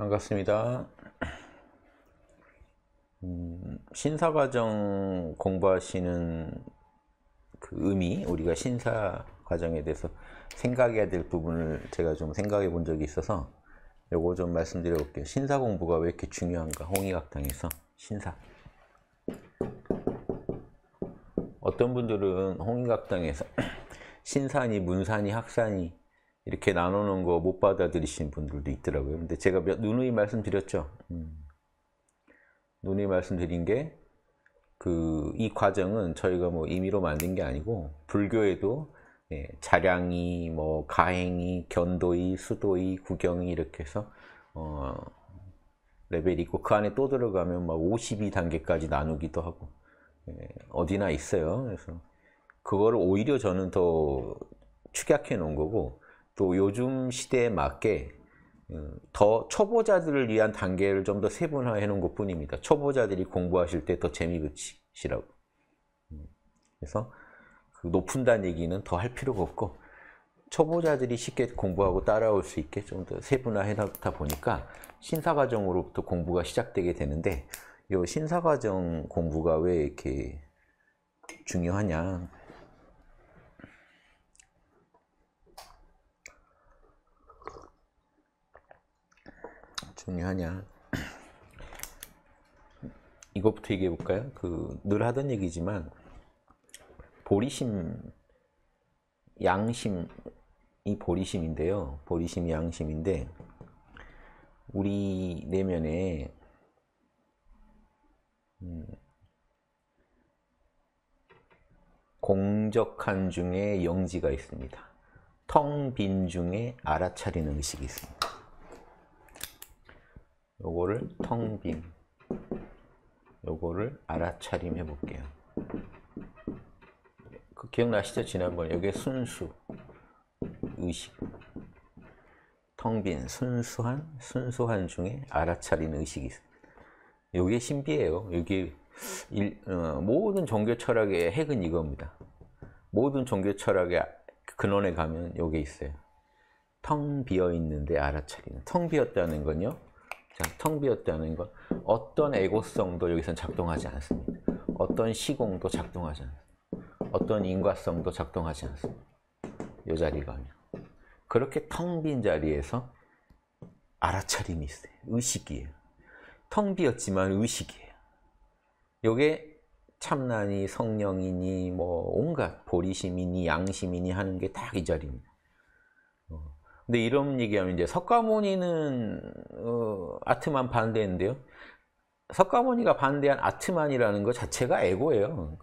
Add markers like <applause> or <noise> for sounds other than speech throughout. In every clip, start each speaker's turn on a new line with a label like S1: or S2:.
S1: 반갑습니다. 음, 신사과정 공부하시는 그 의미, 우리가 신사과정에 대해서 생각해야 될 부분을 제가 좀 생각해 본 적이 있어서 요거 좀 말씀드려 볼게요. 신사 공부가 왜 이렇게 중요한가, 홍의학당에서. 신사. 어떤 분들은 홍의학당에서 신산이, 문산이, 학산이 이렇게 나누는 거 못 받아들이신 분들도 있더라고요. 근데 제가 누누이 말씀드렸죠. 음. 누누이 말씀드린 게, 그, 이 과정은 저희가 뭐 임의로 만든 게 아니고, 불교에도 예, 자량이, 뭐, 가행이, 견도이, 수도이, 구경이 이렇게 해서, 어, 레벨이 있고, 그 안에 또 들어가면 막 52단계까지 나누기도 하고, 예, 어디나 있어요. 그래서, 그거를 오히려 저는 더 축약해 놓은 거고, 또 요즘 시대에 맞게 어, 더 초보자들을 위한 단계를 좀 더 세분화해 놓은 것 뿐입니다. 초보자들이 공부하실 때 더 재미 붙이시라고. 음, 그래서 그 높은 단 얘기는 더 할 필요가 없고 초보자들이 쉽게 공부하고 따라올 수 있게 좀 더 세분화해 놓다 보니까 신사과정으로부터 공부가 시작되게 되는데 이 신사과정 공부가 왜 이렇게 중요하냐 중요하냐? 이것부터 얘기해 볼까요? 그 늘 하던 얘기지만 보리심, 양심이 보리심인데요. 보리심 양심인데 우리 내면에 음, 공적한 중에 영지가 있습니다. 텅 빈 중에 알아차리는 의식이 있습니다. 요거를 텅빈 요거를 알아차림 해볼게요 그 기억나시죠? 지난번 여기 순수 의식 텅 빈 순수한 순수한 중에 알아차린 의식이 있어요 요게 신비예요 여기 일, 어, 모든 종교 철학의 핵은 이겁니다 모든 종교 철학의 근원에 가면 요게 있어요 텅 비어 있는데 알아차리는 텅 비었다는 건요 텅 비었다는 건 어떤 에고성도 여기선 작동하지 않습니다. 어떤 시공도 작동하지 않습니다. 어떤 인과성도 작동하지 않습니다. 이 자리가 그렇게 텅 빈 자리에서 알아차림이 있어요. 의식이에요. 텅 비었지만 의식이에요. 요게 참나니 성령이니 뭐 온갖 보리심이니 양심이니 하는 게딱이 자리입니다. 근데 이런 얘기하면 이제 석가모니는 어, 아트만 반대인데요 석가모니가 반대한 아트만이라는 것 자체가 에고예요.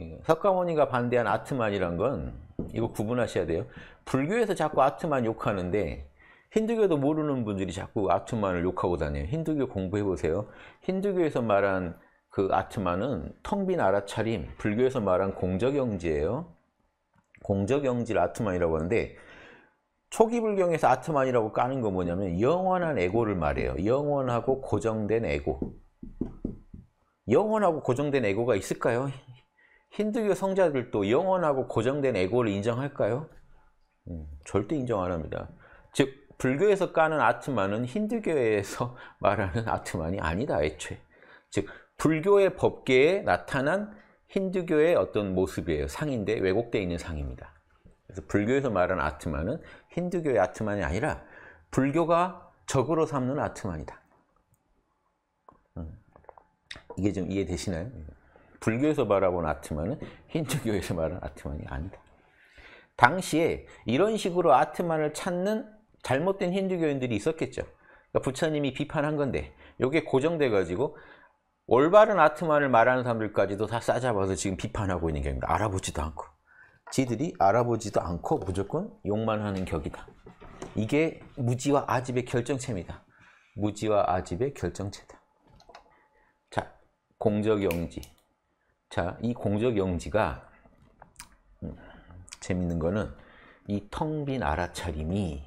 S1: 예, 석가모니가 반대한 아트만이란 건 이거 구분하셔야 돼요. 불교에서 자꾸 아트만 욕하는데 힌두교도 모르는 분들이 자꾸 아트만을 욕하고 다녀요. 힌두교 공부해보세요. 힌두교에서 말한 그 아트만은 텅빈 알아차림, 불교에서 말한 공적영지예요. 공적영지를 아트만이라고 하는데 초기 불경에서 아트만이라고 까는 건 뭐냐면 영원한 에고를 말해요. 영원하고 고정된 에고. 영원하고 고정된 에고가 있을까요? 힌두교 성자들도 영원하고 고정된 에고를 인정할까요? 음, 절대 인정 안 합니다. 즉 불교에서 까는 아트만은 힌두교에서 <laughs> 말하는 아트만이 아니다 애초에. 즉 불교의 법계에 나타난 힌두교의 어떤 모습이에요. 상인데 왜곡되어 있는 상입니다. 그래서 불교에서 말하는 아트만은 힌두교의 아트만이 아니라 불교가 적으로 삼는 아트만이다. 음. 이게 좀 이해되시나요? 불교에서 바라본 아트만은 힌두교에서 말하는 아트만이 아니다. 당시에 이런 식으로 아트만을 찾는 잘못된 힌두교인들이 있었겠죠. 그러니까 부처님이 비판한 건데 이게 고정돼가지고 올바른 아트만을 말하는 사람들까지도 다 싸잡아서 지금 비판하고 있는 게 아닙니다. 알아보지도 않고. 지들이 알아보지도 않고 무조건 욕만 하는 격이다. 이게 무지와 아집의 결정체입니다. 무지와 아집의 결정체다. 자, 공적영지. 자, 이 공적영지가 음, 재밌는 거는 이 텅 빈 알아차림이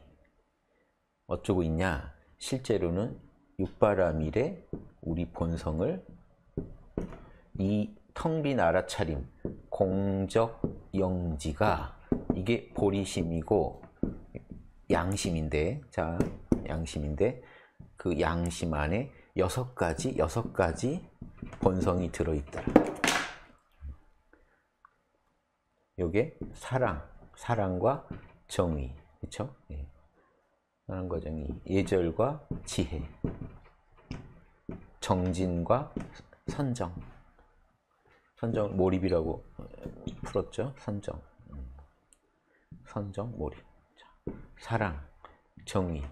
S1: 어쩌고 있냐? 실제로는 육바라밀의 우리 본성을 이 텅빈 알아차림, 공적 영지가 이게 보리심이고 양심인데 자 양심인데 그 양심 안에 여섯 가지 여섯 가지 본성이 들어있다 요게 사랑, 사랑과 정의, 그렇 예. 사랑과 정의, 예절과 지혜, 정진과 선정. 선정 몰입이라고 어, 풀었죠. 선정. 음. 선정 몰입. 자, 사랑, 정의,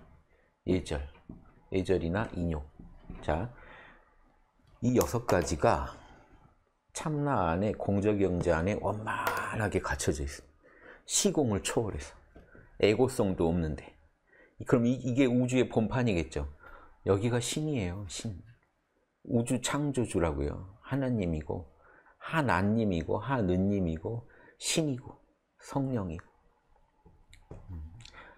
S1: 예절, 예절이나 인용. 자, 이 여섯 가지가 참나 안에 공적영재 안에 원만하게 갖춰져 있습니다. 시공을 초월해서 에고성도 없는데 그럼 이, 게 우주의 본판이겠죠. 여기가 신이에요. 신 우주 창조주라고요. 하나님이고 하나님이고 하느님이고 신이고 성령이고 음.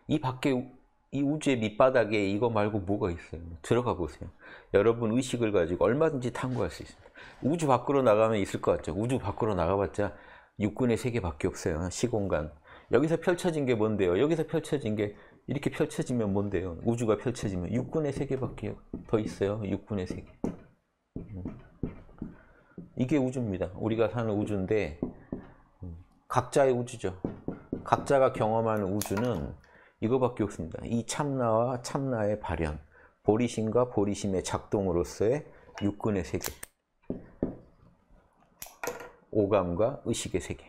S1: 이 밖에 이 우주의 밑바닥에 이거 말고 뭐가 있어요? 뭐 들어가 보세요. 여러분 의식을 가지고 얼마든지 탐구할 수 있습니다. 우주 밖으로 나가면 있을 것 같죠? 우주 밖으로 나가봤자 육군의 세계밖에 없어요. 시공간. 여기서 펼쳐진 게 뭔데요? 여기서 펼쳐진 게 이렇게 펼쳐지면 뭔데요? 우주가 펼쳐지면 육군의 세계밖에 더 있어요. 육군의 세계. 음. 이게 우주입니다. 우리가 사는 우주인데 음, 각자의 우주죠. 각자가 경험하는 우주는 이거밖에 없습니다. 이 참나와 참나의 발현, 보리심과 보리심의 작동으로서의 육근의 세계, 오감과 의식의 세계.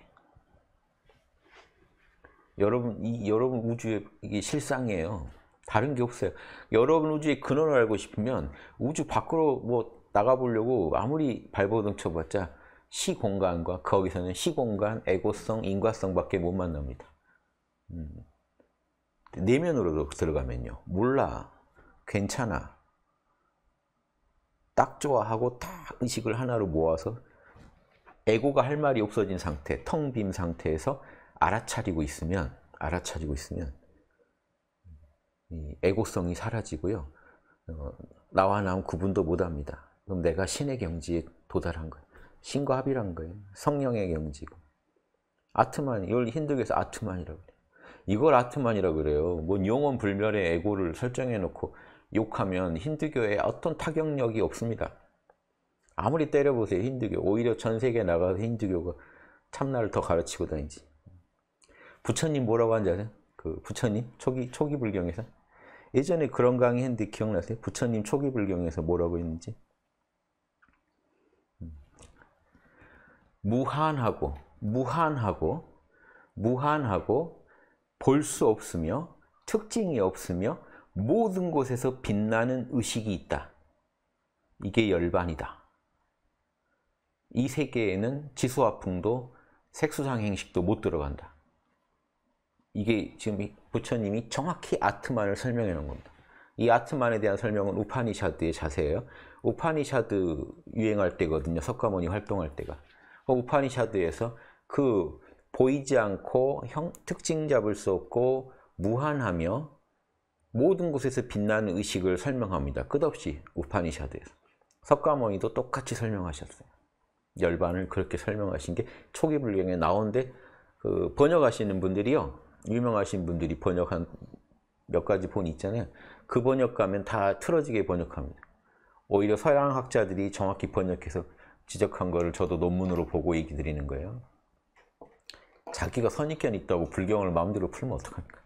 S1: 여러분, 이 여러분 우주의 이게 실상이에요. 다른 게 없어요. 여러분 우주의 근원을 알고 싶으면 우주 밖으로 뭐 나가보려고 아무리 발버둥쳐봤자 시공간과 거기서는 시공간, 에고성, 인과성밖에 못 만납니다. 음. 내면으로 들어가면요. 몰라, 괜찮아, 딱 좋아 하고 딱 의식을 하나로 모아서 에고가 할 말이 없어진 상태, 텅 빈 상태에서 알아차리고 있으면 알아차리고 있으면 에고성이 사라지고요. 어, 나와 남 구분도 못합니다. 그럼 내가 신의 경지에 도달한 거예요. 신과 합일한 거예요. 성령의 경지고. 아트만, 이걸 힌두교에서 아트만이라고 그래요. 이걸 아트만이라고 그래요. 뭔 영혼 불멸의 에고를 설정해 놓고 욕하면 힌두교에 어떤 타격력이 없습니다. 아무리 때려보세요, 힌두교. 오히려 전 세계 나가서 힌두교가 참나를 더 가르치고 다니지. 부처님 뭐라고 한지 아세요? 그 부처님? 초기, 초기 불경에서? 예전에 그런 강의 했는데 기억나세요? 부처님 초기 불경에서 뭐라고 했는지? 무한하고 무한하고 무한하고 볼 수 없으며 특징이 없으며 모든 곳에서 빛나는 의식이 있다. 이게 열반이다. 이 세계에는 지수화풍도 색수상행식도 못 들어간다. 이게 지금 부처님이 정확히 아트만을 설명해 놓은 겁니다. 이 아트만에 대한 설명은 우파니샤드의 자세예요. 우파니샤드 유행할 때거든요. 석가모니 활동할 때가. 우파니샤드에서 그 보이지 않고 형, 특징 잡을 수 없고 무한하며 모든 곳에서 빛나는 의식을 설명합니다. 끝없이 우파니샤드에서. 석가모니도 똑같이 설명하셨어요. 열반을 그렇게 설명하신 게 초기 불경에 나오는데 그 번역하시는 분들이요. 유명하신 분들이 번역한 몇 가지 본 있잖아요. 그 번역 가면 다 틀어지게 번역합니다. 오히려 서양 학자들이 정확히 번역해서 지적한 거를 저도 논문으로 보고 얘기 드리는 거예요. 자기가 선입견이 있다고 불경을 마음대로 풀면 어떡합니까?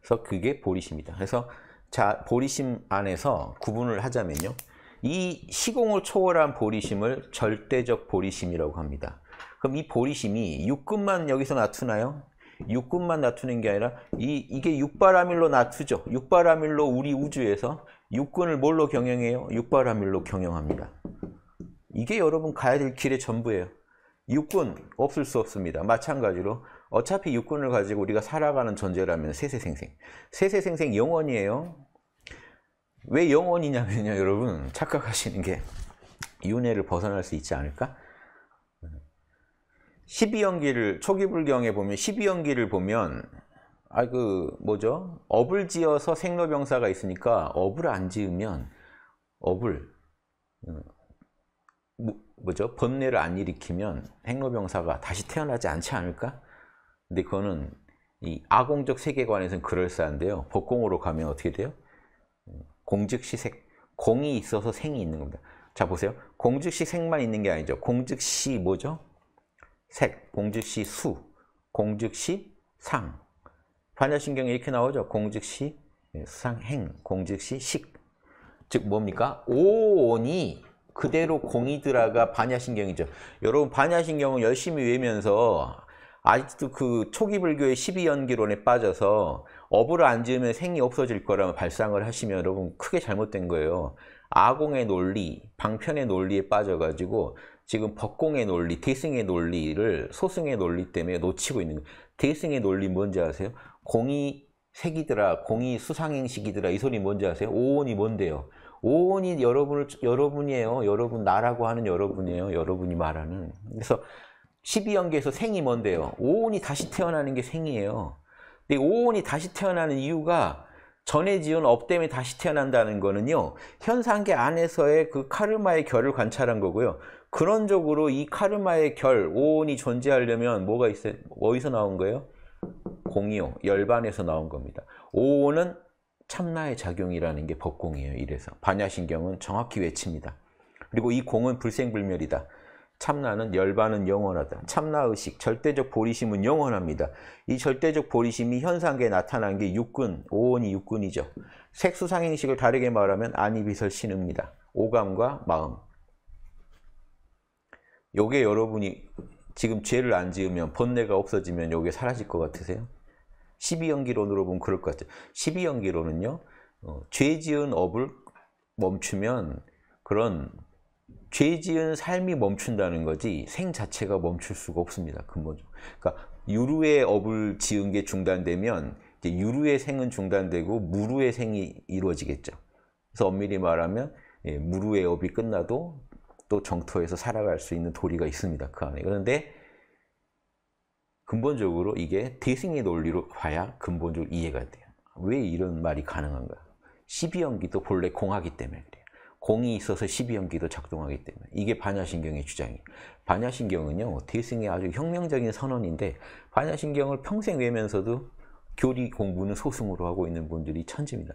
S1: 그래서 그게 보리심이다. 그래서 자, 보리심 안에서 구분을 하자면요. 이 시공을 초월한 보리심을 절대적 보리심이라고 합니다. 그럼 이 보리심이 육근만 여기서 나타나요? 육근만 나투는 게 아니라 이, 이게 육바라밀로 나투죠. 육바라밀로 우리 우주에서 육근을 뭘로 경영해요? 육바라밀로 경영합니다. 이게 여러분 가야 될 길의 전부예요. 육군 없을 수 없습니다. 마찬가지로 어차피 육군을 가지고 우리가 살아가는 존재라면 세세생생. 세세생생 영원이에요. 왜 영원이냐면요, 여러분. 착각하시는 게 윤회를 벗어날 수 있지 않을까? 12연기를 초기불경에 보면 12연기를 보면 아그 뭐죠? 업을 지어서 생로병사가 있으니까 업을 안 지으면 업을 어, 뭐, 뭐죠? 범례를 안 일으키면 행로병사가 다시 태어나지 않지 않을까? 근데 그거는 이 아공적 세계관에서는 그럴싸한데요. 법공으로 가면 어떻게 돼요? 공즉시 색, 공이 있어서 생이 있는 겁니다. 자 보세요. 공즉시 색만 있는 게 아니죠. 공즉시 뭐죠? 색, 공즉시 수, 공즉시 상. 반야신경에 이렇게 나오죠. 공즉시 상행, 공즉시 식. 즉 뭡니까? 오온이 그대로 공이 들어가 반야신경이죠. 여러분 반야신경은 열심히 외면서 아직도 그 초기 불교의 12연기론에 빠져서 업을 안 지으면 생이 없어질 거라면 발상을 하시면 여러분 크게 잘못된 거예요. 아공의 논리, 방편의 논리에 빠져가지고 지금 법공의 논리, 대승의 논리를 소승의 논리 때문에 놓치고 있는 거예요. 대승의 논리 뭔지 아세요? 공이 색이더라, 공이 수상행식이더라 이 소리 뭔지 아세요? 오온이 뭔데요? 오온이 여러분을 여러분이에요. 여러분 나라고 하는 여러분이에요. 여러분이 말하는. 그래서 12연계에서 생이 뭔데요? 오온이 다시 태어나는 게 생이에요. 근데 오온이 다시 태어나는 이유가 전에 지은 업 때문에 다시 태어난다는 거는요. 현상계 안에서의 그 카르마의 결을 관찰한 거고요. 근원적으로 이 카르마의 결, 오온이 존재하려면 뭐가 있어요? 어디서 나온 거예요? 공이요. 열반에서 나온 겁니다. 오온은 참나의 작용이라는 게 법공이에요. 이래서 반야신경은 정확히 외칩니다. 그리고 이 공은 불생불멸이다. 참나는 열반은 영원하다. 참나의식, 절대적 보리심은 영원합니다. 이 절대적 보리심이 현상계에 나타난 게육군 오온이 육군이죠 색수상행식을 다르게 말하면 안이비설 신입니다. 오감과 마음. 요게 여러분이 지금 죄를 안 지으면 번뇌가 없어지면 요게 사라질 것 같으세요? 12연기론으로 보면 그럴 것 같아요. 12연기론은요. 어, 죄 지은 업을 멈추면 그런 죄 지은 삶이 멈춘다는 거지 생 자체가 멈출 수가 없습니다. 근본적으로. 그러니까 유루의 업을 지은 게 중단되면 이제 유루의 생은 중단되고 무루의 생이 이루어지겠죠. 그래서 엄밀히 말하면 예, 무루의 업이 끝나도 또 정토에서 살아갈 수 있는 도리가 있습니다. 그 안에. 그런데 근본적으로 이게 대승의 논리로 봐야 근본적으로 이해가 돼요. 왜 이런 말이 가능한가? 12연기도 본래 공하기 때문에 그래요. 공이 있어서 12연기도 작동하기 때문에 이게 반야신경의 주장이에요. 반야신경은요 대승의 아주 혁명적인 선언인데 반야신경을 평생 외면서도 교리 공부는 소승으로 하고 있는 분들이 천지입니다.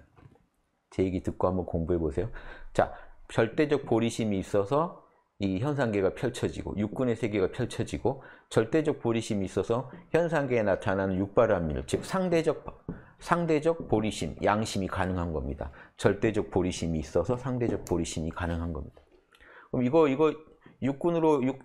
S1: 제 얘기 듣고 한번 공부해 보세요. 자, 절대적 보리심이 있어서 이 현상계가 펼쳐지고 육군의 세계가 펼쳐지고 절대적 보리심이 있어서 현상계에 나타나는 육바라밀즉 상대적 상대적 보리심, 양심이 가능한 겁니다. 절대적 보리심이 있어서 상대적 보리심이 가능한 겁니다. 그럼 이거 이거 육군으로 육,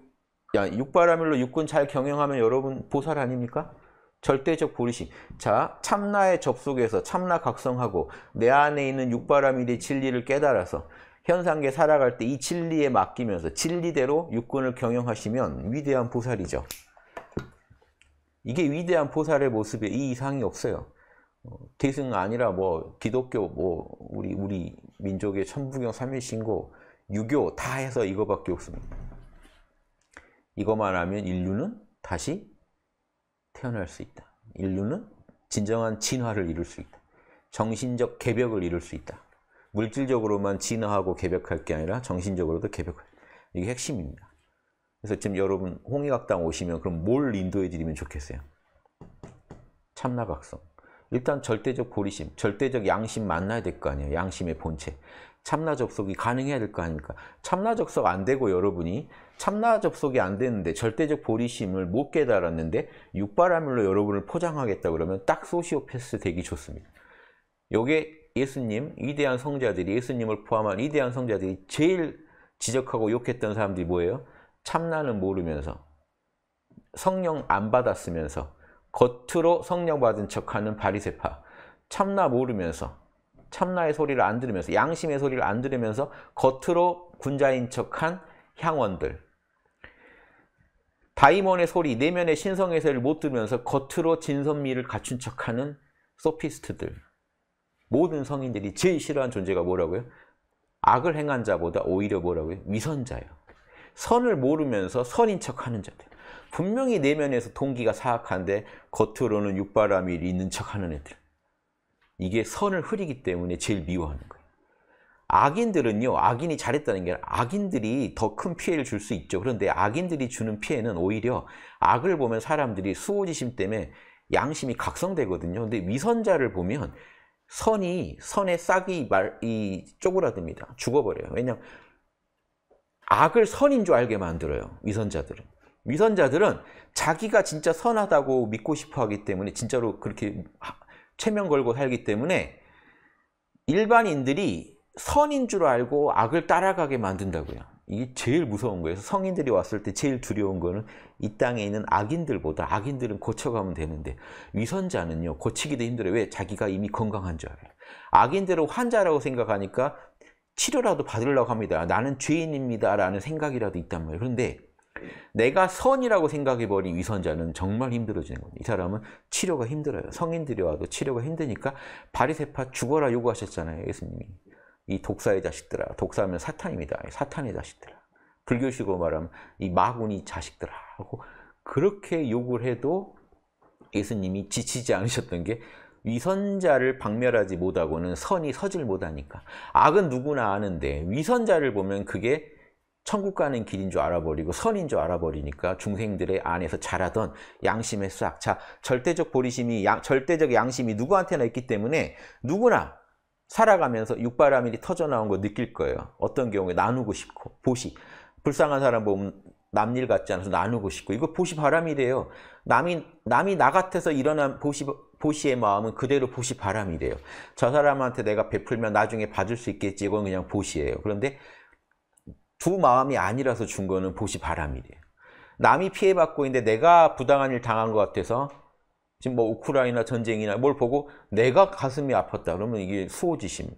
S1: 야, 육바라밀로 육군 잘 경영하면 여러분 보살 아닙니까? 절대적 불의심. 자, 참나의 접속에서 참나 각성하고 내 안에 있는 육바라밀의 진리를 깨달아서 현상계 살아갈 때 이 진리에 맡기면서 진리대로 육군을 경영하시면 위대한 보살이죠. 이게 위대한 보살의 모습에 이 이상이 없어요. 어, 대승 아니라 뭐 기독교 뭐 우리 우리 민족의 천부경 삼일신고 유교 다 해서 이거밖에 없습니다. 이것만 하면 인류는 다시 태어날 수 있다. 인류는 진정한 진화를 이룰 수 있다. 정신적 개벽을 이룰 수 있다. 물질적으로만 진화하고 개벽할 게 아니라 정신적으로도 개벽을 이게 핵심입니다. 그래서 지금 여러분 홍의각당 오시면 그럼 뭘 인도해 드리면 좋겠어요? 참나각성. 일단 절대적 고리심, 절대적 양심 만나야 될 거 아니에요. 양심의 본체. 참나 접속이 가능해야 될 거 아닙니까? 참나 접속 안 되고 여러분이 참나 접속이 안 되는데 절대적 보리심을 못 깨달았는데 육바라밀로 여러분을 포장하겠다 그러면 딱 소시오패스 되기 좋습니다. 요게 예수님, 위대한 성자들이 예수님을 포함한 위대한 성자들이 제일 지적하고 욕했던 사람들이 뭐예요? 참나는 모르면서 성령 안 받았으면서 겉으로 성령 받은 척하는 바리세파 참나 모르면서 참나의 소리를 안 들으면서 양심의 소리를 안 들으면서 겉으로 군자인 척한 향원들 다이몬의 소리, 내면의 신성의 소리를 못 들으면서 겉으로 진선미를 갖춘 척하는 소피스트들 모든 성인들이 제일 싫어하는 존재가 뭐라고요? 악을 행한 자보다 오히려 뭐라고요? 위선자예요. 선을 모르면서 선인 척하는 자들. 분명히 내면에서 동기가 사악한데 겉으로는 육바람이 있는 척하는 애들. 이게 선을 흐리기 때문에 제일 미워하는 거예요. 악인들은요, 악인이 잘했다는 게 아니라 악인들이 더 큰 피해를 줄 수 있죠. 그런데 악인들이 주는 피해는 오히려 악을 보면 사람들이 수호지심 때문에 양심이 각성되거든요. 근데 위선자를 보면 선이, 선의 싹이 말, 이 쪼그라듭니다. 죽어버려요. 왜냐하면 악을 선인 줄 알게 만들어요. 위선자들은. 위선자들은 자기가 진짜 선하다고 믿고 싶어 하기 때문에 진짜로 그렇게 체면 걸고 살기 때문에 일반인들이 선인 줄 알고 악을 따라가게 만든다고요. 이게 제일 무서운 거예요. 성인들이 왔을 때 제일 두려운 거는 이 땅에 있는 악인들보다 악인들은 고쳐가면 되는데 위선자는요 고치기도 힘들어요. 왜? 자기가 이미 건강한 줄 알아요. 악인들은 환자라고 생각하니까 치료라도 받으려고 합니다. 나는 죄인입니다라는 생각이라도 있단 말이에요. 그런데 내가 선이라고 생각해버린 위선자는 정말 힘들어지는 겁니다. 이 사람은 치료가 힘들어요. 성인들이 와도 치료가 힘드니까 바리세파 죽어라 요구하셨잖아요. 예수님이. 이 독사의 자식들아. 독사면 사탄입니다. 사탄의 자식들아. 불교식으로 말하면 이 마군이 자식들아 하고 그렇게 욕을 해도 예수님이 지치지 않으셨던 게 위선자를 박멸하지 못하고는 선이 서질 못하니까 악은 누구나 아는데 위선자를 보면 그게 천국 가는 길인 줄 알아버리고 선인 줄 알아버리니까 중생들의 안에서 자라던 양심의 수학. 자, 절대적 보리심이, 양, 절대적 양심이 누구한테나 있기 때문에 누구나 살아가면서 육바라밀이 터져나온 거 느낄 거예요. 어떤 경우에 나누고 싶고, 보시. 불쌍한 사람 보면 남 일 같지 않아서 나누고 싶고, 이거 보시 바람이래요. 남이, 남이 나 같아서 일어난 보시, 보시의 마음은 그대로 보시 바람이래요. 저 사람한테 내가 베풀면 나중에 봐줄 수 있겠지. 이건 그냥 보시예요. 그런데 두 마음이 아니라서 준 거는 보시 바람이래요. 남이 피해받고 있는데 내가 부당한 일 당한 것 같아서 지금 뭐 우크라이나 전쟁이나 뭘 보고 내가 가슴이 아팠다 그러면 이게 수호지심,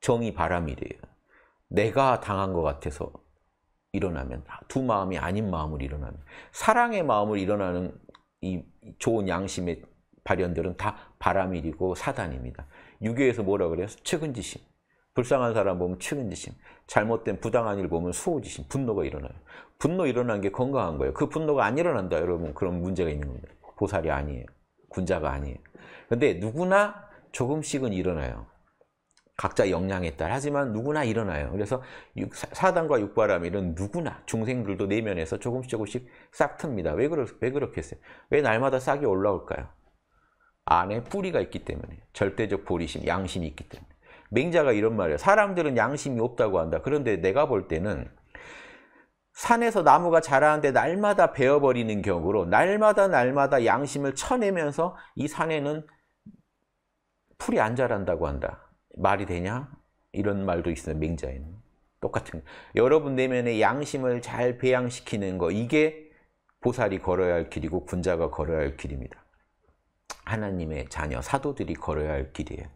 S1: 정의 바람이래요. 내가 당한 것 같아서 일어나면 두 마음이 아닌 마음으 일어나면 사랑의 마음으 일어나는 이 좋은 양심의 발현들은 다 바람일이고 사단입니다. 유교에서 뭐라 그래요? 측은지심. 불쌍한 사람 보면 측은지심, 잘못된 부당한 일 보면 소호짓임 분노가 일어나요. 분노 일어난 게 건강한 거예요. 그 분노가 안 일어난다 여러분 그런 문제가 있는 겁니다. 보살이 아니에요. 군자가 아니에요. 근데 누구나 조금씩은 일어나요. 각자 역량에 따라 하지만 누구나 일어나요. 그래서 사단과 육바람일은 누구나 중생들도 내면에서 조금씩 조금씩 싹 틉니다. 왜, 그러, 왜 그렇겠어요? 왜 날마다 싹이 올라올까요? 안에 뿌리가 있기 때문에 절대적 보리심, 양심이 있기 때문에 맹자가 이런 말이에요. 사람들은 양심이 없다고 한다. 그런데 내가 볼 때는 산에서 나무가 자라는데 날마다 베어버리는 경우로 날마다 날마다 양심을 쳐내면서 이 산에는 풀이 안 자란다고 한다. 말이 되냐? 이런 말도 있어요. 맹자에는. 똑같은 여러분 내면의 양심을 잘 배양시키는 거 이게 보살이 걸어야 할 길이고 군자가 걸어야 할 길입니다. 하나님의 자녀 사도들이 걸어야 할 길이에요.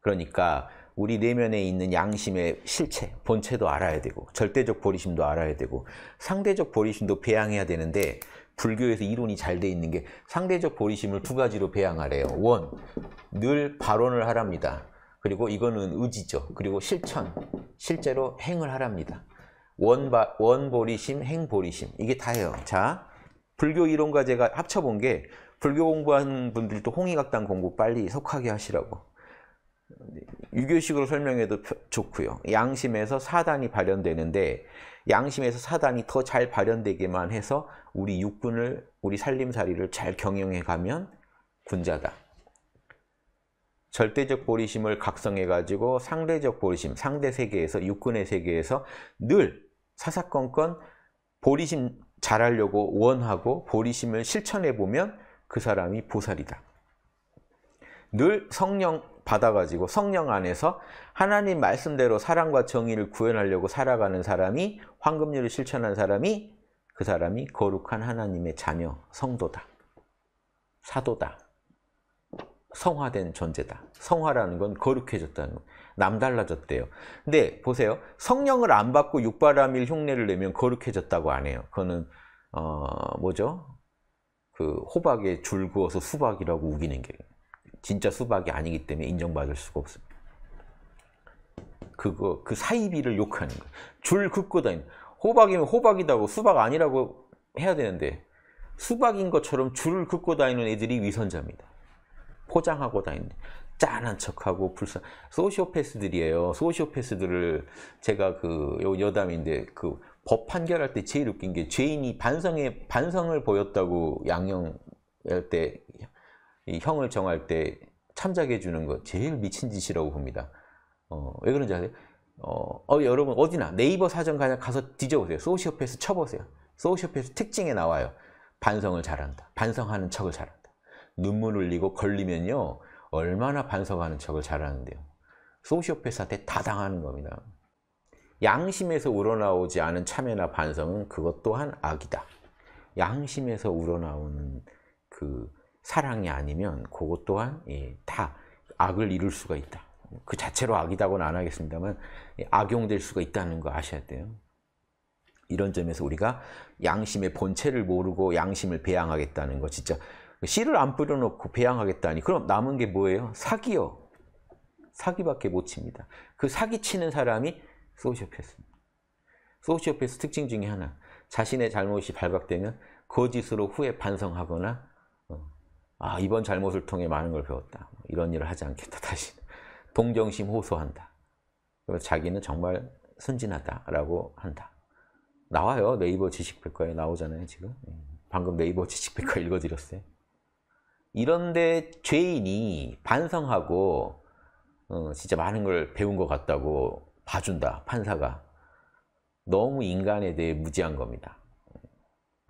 S1: 그러니까 우리 내면에 있는 양심의 실체, 본체도 알아야 되고 절대적 보리심도 알아야 되고 상대적 보리심도 배양해야 되는데 불교에서 이론이 잘 돼 있는 게 상대적 보리심을 두 가지로 배양하래요. 원, 늘 발언을 하랍니다. 그리고 이거는 의지죠. 그리고 실천, 실제로 행을 하랍니다. 원바, 원보리심, 행보리심 이게 다예요. 자, 불교 이론과 제가 합쳐본 게 불교 공부한 분들도 홍의각당 공부 빨리 속하게 하시라고 유교식으로 설명해도 좋고요. 양심에서 사단이 발현되는데 양심에서 사단이 더 잘 발현되기만 해서 우리 육군을 우리 살림살이를 잘 경영해 가면 군자다. 절대적 보리심을 각성해 가지고 상대적 보리심, 상대 세계에서 육군의 세계에서 늘 사사건건 보리심 잘하려고 원하고 보리심을 실천해 보면 그 사람이 보살이다. 늘 성령 받아가지고 성령 안에서 하나님 말씀대로 사랑과 정의를 구현하려고 살아가는 사람이 황금률을 실천한 사람이 그 사람이 거룩한 하나님의 자녀, 성도다. 사도다. 성화된 존재다. 성화라는 건 거룩해졌다는 거. 남달라졌대요. 근데 보세요. 성령을 안 받고 육바람일 흉내를 내면 거룩해졌다고 안 해요. 그거는 어, 뭐죠? 그 호박에 줄 그어서 수박이라고 우기는 게 진짜 수박이 아니기 때문에 인정받을 수가 없습니다. 그거 그 사이비를 욕하는 거예요. 줄 긋고 다니는 호박이면 호박이다고 수박 아니라고 해야 되는데 수박인 것처럼 줄을 긋고 다니는 애들이 위선자입니다. 포장하고 다니는 짠한 척하고 불쌍 소시오패스들이에요. 소시오패스들을 제가 그 여담인데 그 법 판결할 때 제일 웃긴 게 죄인이 반성에 반성을 보였다고 양형 할때 형을 정할 때 참작해 주는 거 제일 미친 짓이라고 봅니다. 어, 왜 그런지 아세요? 어, 어, 여러분 어디나 네이버 사전 가냥 가서 뒤져보세요. 소시오패스 쳐보세요. 소시오패스 특징에 나와요. 반성을 잘한다. 반성하는 척을 잘한다. 눈물 흘리고 걸리면요. 얼마나 반성하는 척을 잘하는데요. 소시오패스한테 다 당하는 겁니다. 양심에서 우러나오지 않은 참여나 반성은 그것 또한 악이다. 양심에서 우러나오는 그 사랑이 아니면 그것 또한 예, 다 악을 이룰 수가 있다. 그 자체로 악이다고는 안 하겠습니다만 악용될 수가 있다는 거 아셔야 돼요. 이런 점에서 우리가 양심의 본체를 모르고 양심을 배양하겠다는 거 진짜 그 씨를 안 뿌려놓고 배양하겠다니 그럼 남은 게 뭐예요? 사기요. 사기밖에 못 칩니다. 그 사기 치는 사람이 소시오패스입니다. 소시오패스 특징 중에 하나 자신의 잘못이 발각되면 거짓으로 후에 반성하거나 아 이번 잘못을 통해 많은 걸 배웠다. 뭐 이런 일을 하지 않겠다 다시 <laughs> 동정심 호소한다. 자기는 정말 순진하다라고 한다. 나와요. 네이버 지식백과에 나오잖아요. 지금 예. 방금 네이버 지식백과 <laughs> 읽어드렸어요. 이런데 죄인이 반성하고 어, 진짜 많은 걸 배운 것 같다고 봐준다. 판사가 너무 인간에 대해 무지한 겁니다.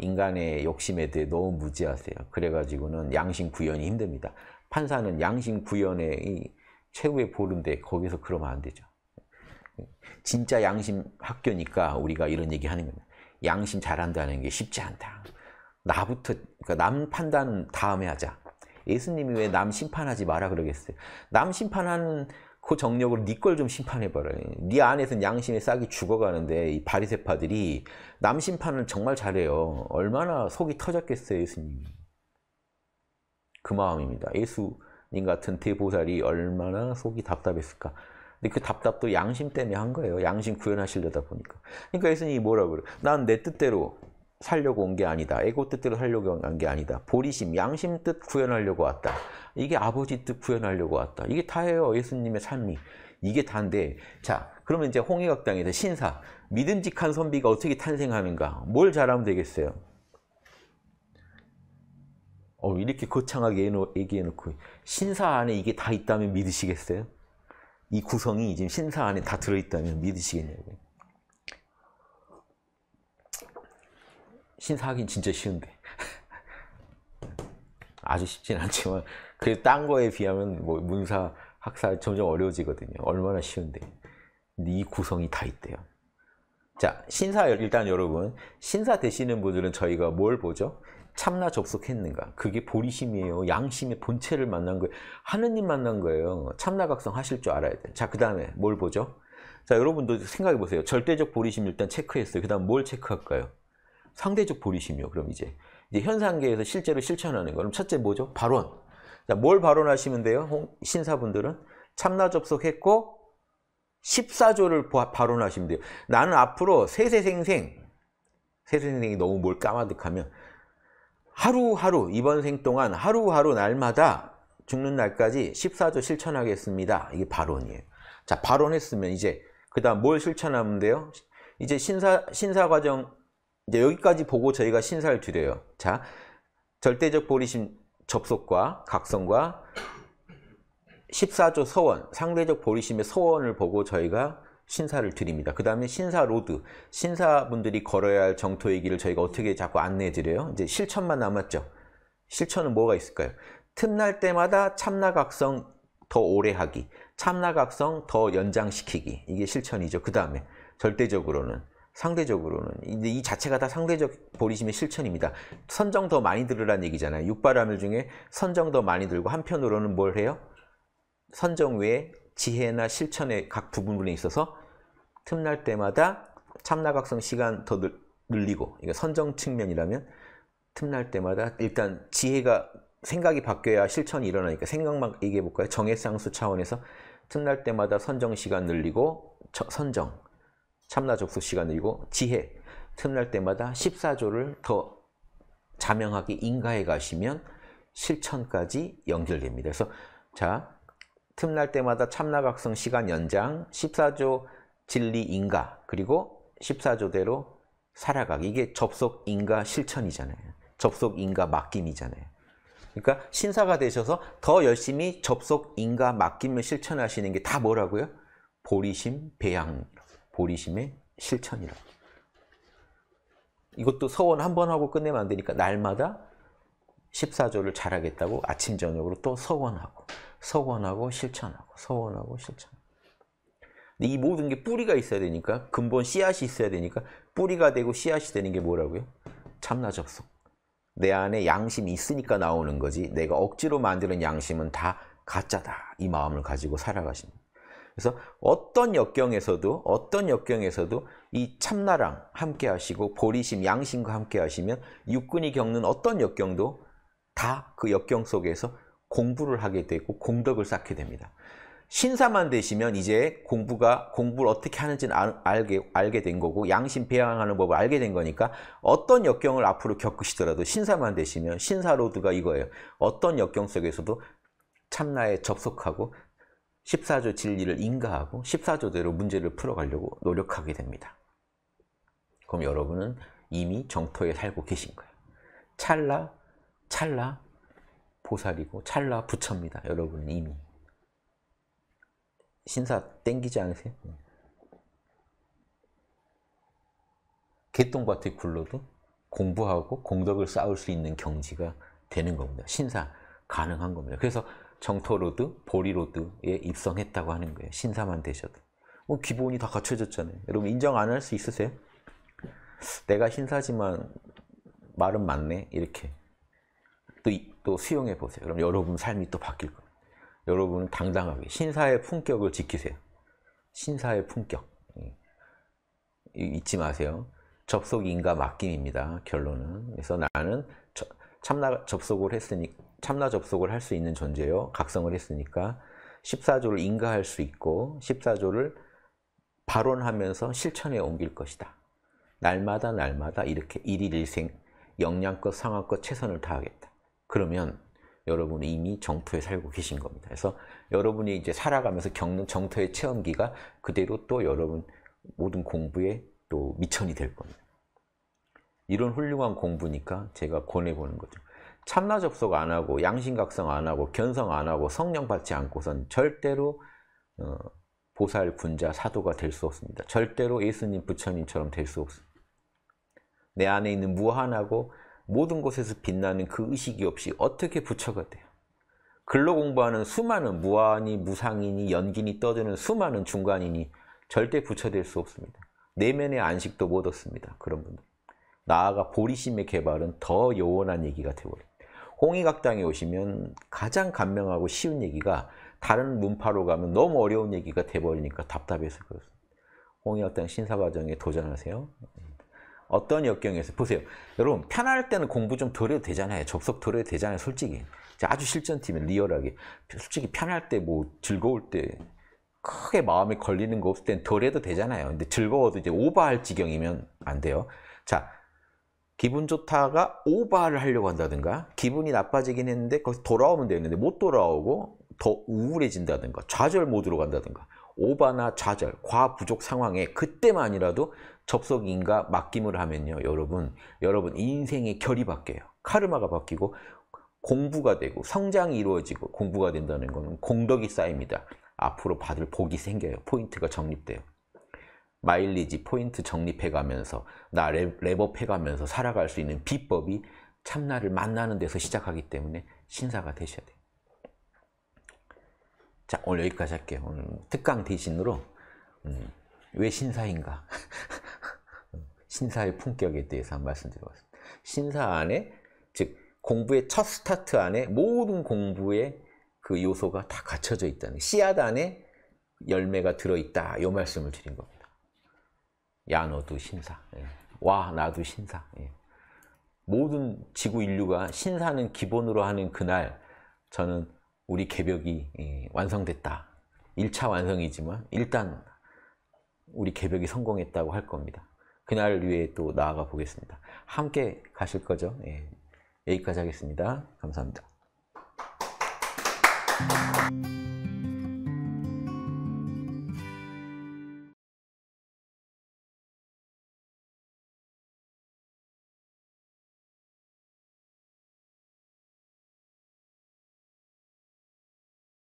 S1: 인간의 욕심에 대해 너무 무지하세요. 그래가지고는 양심 구현이 힘듭니다. 판사는 양심 구현의 최후의 보름대 거기서 그러면 안 되죠. 진짜 양심 학교니까 우리가 이런 얘기 하는 겁니다. 양심 잘한다는 게 쉽지 않다. 나부터 그러니까 남 판단 다음에 하자. 예수님이 왜 남 심판하지 마라 그러겠어요. 남 심판하는 그 정력으로 네 걸 좀 심판해봐라. 네, 네 안에서 양심의 싹이 죽어가는데 이바리새파들이남 심판을 정말 잘해요. 얼마나 속이 터졌겠어요, 예수님. 그 마음입니다. 예수님 같은 대보살이 얼마나 속이 답답했을까. 근데 그 답답도 양심 때문에 한 거예요. 양심 구현하시려다 보니까. 그러니까 예수님이 뭐라 그래요? 난 내 뜻대로 살려고 온 게 아니다. 애고 뜻대로 살려고 온 게 아니다. 보리심, 양심 뜻 구현하려고 왔다. 이게 아버지 뜻 구현하려고 왔다. 이게 다예요. 예수님의 삶이. 이게 다인데 자 그러면 이제 홍해각당에서 신사 믿음직한 선비가 어떻게 탄생하는가 뭘 잘하면 되겠어요 어, 이렇게 거창하게 얘기해놓고 신사 안에 이게 다 있다면 믿으시겠어요? 이 구성이 지금 신사 안에 다 들어있다면 믿으시겠냐고요 신사하긴 진짜 쉬운데 <laughs> 아주 쉽진 않지만 그래도 딴 거에 비하면 뭐 문사, 학사 점점 어려워지거든요. 얼마나 쉬운데 이 구성이 다 있대요. 자, 신사 일단 여러분 신사 되시는 분들은 저희가 뭘 보죠? 참나 접속했는가? 그게 보리심이에요. 양심의 본체를 만난 거예요. 하느님 만난 거예요. 참나각성 하실 줄 알아야 돼요. 자, 그 다음에 뭘 보죠? 자, 여러분도 생각해 보세요. 절대적 보리심 일단 체크했어요. 그 다음 뭘 체크할까요? 상대적 보리심요. 이 그럼 이제, 이제 현상계에서 실제로 실천하는 거는 첫째 뭐죠? 발언. 자, 뭘 발언하시면 돼요? 홍, 신사분들은 참나 접속했고 14조를 발언하시면 돼요. 나는 앞으로 세세생생 세세생생이 너무 뭘 까마득하면 하루하루 이번 생 동안 하루하루 날마다 죽는 날까지 14조 실천하겠습니다. 이게 발언이에요. 자, 발언했으면 이제 그다음 뭘 실천하면 돼요? 이제 신사 신사 과정 이제 여기까지 보고 저희가 신사를 드려요. 자, 절대적 보리심 접속과 각성과 14조 서원, 상대적 보리심의 서원을 보고 저희가 신사를 드립니다. 그 다음에 신사 로드, 신사분들이 걸어야 할 정토의 길을 저희가 어떻게 자꾸 안내해 드려요? 이제 실천만 남았죠. 실천은 뭐가 있을까요? 틈날 때마다 참나각성 더 오래 하기, 참나각성 더 연장시키기 이게 실천이죠. 그 다음에 절대적으로는 상대적으로는 근데 이 자체가 다 상대적 보리심의 실천입니다. 선정 더 많이 들으라는 얘기잖아요. 육바라밀 중에 선정 더 많이 들고 한편으로는 뭘 해요? 선정 외에 지혜나 실천의 각 부분에 있어서 틈날 때마다 참나각성 시간 더 늘리고 그러 선정 측면이라면 틈날 때마다 일단 지혜가 생각이 바뀌어야 실천이 일어나니까 생각만 얘기해 볼까요? 정해상수 차원에서 틈날 때마다 선정 시간 늘리고 저, 선정 참나 접속 시간이고 지혜 틈날 때마다 14조를 더 자명하게 인가해 가시면 실천까지 연결됩니다. 그래서 자 틈날 때마다 참나각성 시간 연장 14조 진리 인가 그리고 14조대로 살아가기 이게 접속 인가 실천이잖아요. 접속 인가 맡김이잖아요. 그러니까 신사가 되셔서 더 열심히 접속 인가 맡김을 실천하시는 게 다 뭐라고요? 보리심, 배양, 보리심의 실천이라. 이것도 서원 한 번 하고 끝내면 안 되니까 날마다 14조를 잘하겠다고 아침 저녁으로 또 서원하고 서원하고 실천하고 서원하고 실천. 이 모든 게 뿌리가 있어야 되니까 근본 씨앗이 있어야 되니까 뿌리가 되고 씨앗이 되는 게 뭐라고요? 참나 접속. 내 안에 양심이 있으니까 나오는 거지 내가 억지로 만드는 양심은 다 가짜다. 이 마음을 가지고 살아가십니다. 그래서 어떤 역경에서도 어떤 역경에서도 이 참나랑 함께 하시고 보리심 양심과 함께 하시면 육군이 겪는 어떤 역경도 다 그 역경 속에서 공부를 하게 되고 공덕을 쌓게 됩니다. 신사만 되시면 이제 공부가 공부를 어떻게 하는지는 알게 알게 된 거고 양심 배양하는 법을 알게 된 거니까 어떤 역경을 앞으로 겪으시더라도 신사만 되시면 신사로드가 이거예요. 어떤 역경 속에서도 참나에 접속하고 14조 진리를 인가하고 14조대로 문제를 풀어가려고 노력하게 됩니다. 그럼 여러분은 이미 정토에 살고 계신 거예요. 찰나, 찰나 보살이고 찰나 부처입니다. 여러분은 이미. 신사 땡기지 않으세요? 개똥밭에 굴러도 공부하고 공덕을 쌓을 수 있는 경지가 되는 겁니다. 신사 가능한 겁니다. 그래서 정토로드, 보리로드에 입성했다고 하는 거예요. 신사만 되셔도. 뭐 기본이 다 갖춰졌잖아요. 여러분 인정 안 할 수 있으세요? 내가 신사지만 말은 맞네 이렇게 또, 또 수용해 보세요. 그럼 여러분 삶이 또 바뀔 거예요. 여러분 당당하게 신사의 품격을 지키세요. 신사의 품격 예. 잊지 마세요. 접속인과 맡김입니다. 결론은 그래서 나는 참나 접속을 했으니 참나 접속을 할 수 있는 존재요. 각성을 했으니까 14조를 인가할 수 있고 14조를 발언하면서 실천에 옮길 것이다. 날마다 날마다 이렇게 일일일생 역량껏 상황껏 최선을 다하겠다. 그러면 여러분은 이미 정토에 살고 계신 겁니다. 그래서 여러분이 이제 살아가면서 겪는 정토의 체험기가 그대로 또 여러분 모든 공부에 또 미천이 될 겁니다. 이런 훌륭한 공부니까 제가 권해보는 거죠. 참나 접속 안 하고 양심각성 안 하고 견성 안 하고 성령 받지 않고선 절대로 어, 보살, 군자, 사도가 될 수 없습니다. 절대로 예수님, 부처님처럼 될 수 없습니다. 내 안에 있는 무한하고 모든 곳에서 빛나는 그 의식이 없이 어떻게 부처가 돼요? 글로 공부하는 수많은 무한이, 무상이니, 연기니 떠드는 수많은 중간이니 절대 부처 될 수 없습니다. 내면의 안식도 못 얻습니다. 그런 분들. 나아가 보리심의 개발은 더 요원한 얘기가 되버립니다 홍의각당에 오시면 가장 감명하고 쉬운 얘기가 다른 문파로 가면 너무 어려운 얘기가 돼버리니까 답답해서 그렇습니다. 홍의각당 신사과정에 도전하세요. 어떤 역경에서 보세요. 여러분 편할 때는 공부 좀 덜 해도 되잖아요. 접속 덜 해도 되잖아요. 솔직히 아주 실전팀이 리얼하게 솔직히 편할 때 뭐 즐거울 때 크게 마음에 걸리는 거 없을 땐 덜 해도 되잖아요. 근데 즐거워도 이제 오버할 지경이면 안 돼요. 자 기분 좋다가 오바를 하려고 한다든가 기분이 나빠지긴 했는데 거기서 돌아오면 되는데 못 돌아오고 더 우울해진다든가 좌절 모드로 간다든가 오바나 좌절, 과부족 상황에 그때만이라도 접속인과 맡김을 하면요. 여러분, 여러분 인생의 결이 바뀌어요. 카르마가 바뀌고 공부가 되고 성장이 이루어지고 공부가 된다는 것은 공덕이 쌓입니다. 앞으로 받을 복이 생겨요. 포인트가 정립돼요. 마일리지 포인트 적립해가면서 나 레버해가면서 살아갈 수 있는 비법이 참나를 만나는 데서 시작하기 때문에 신사가 되셔야 돼요. 자 오늘 여기까지 할게요. 오늘 특강 대신으로 음, 왜 신사인가? <laughs> 신사의 품격에 대해서 한 말씀드려봤습니다. 신사 안에 즉 공부의 첫 스타트 안에 모든 공부의 그 요소가 다 갖춰져 있다는 씨앗 안에 열매가 들어있다 이 말씀을 드린 겁니다. 야 너도 신사 예. 와 나도 신사 예. 모든 지구 인류가 신사는 기본으로 하는 그날 저는 우리 개벽이 예, 완성됐다 1차 완성이지만 일단 우리 개벽이 성공했다고 할 겁니다 그날 위해 또 나아가 보겠습니다 함께 가실 거죠 예. 여기까지 하겠습니다 감사합니다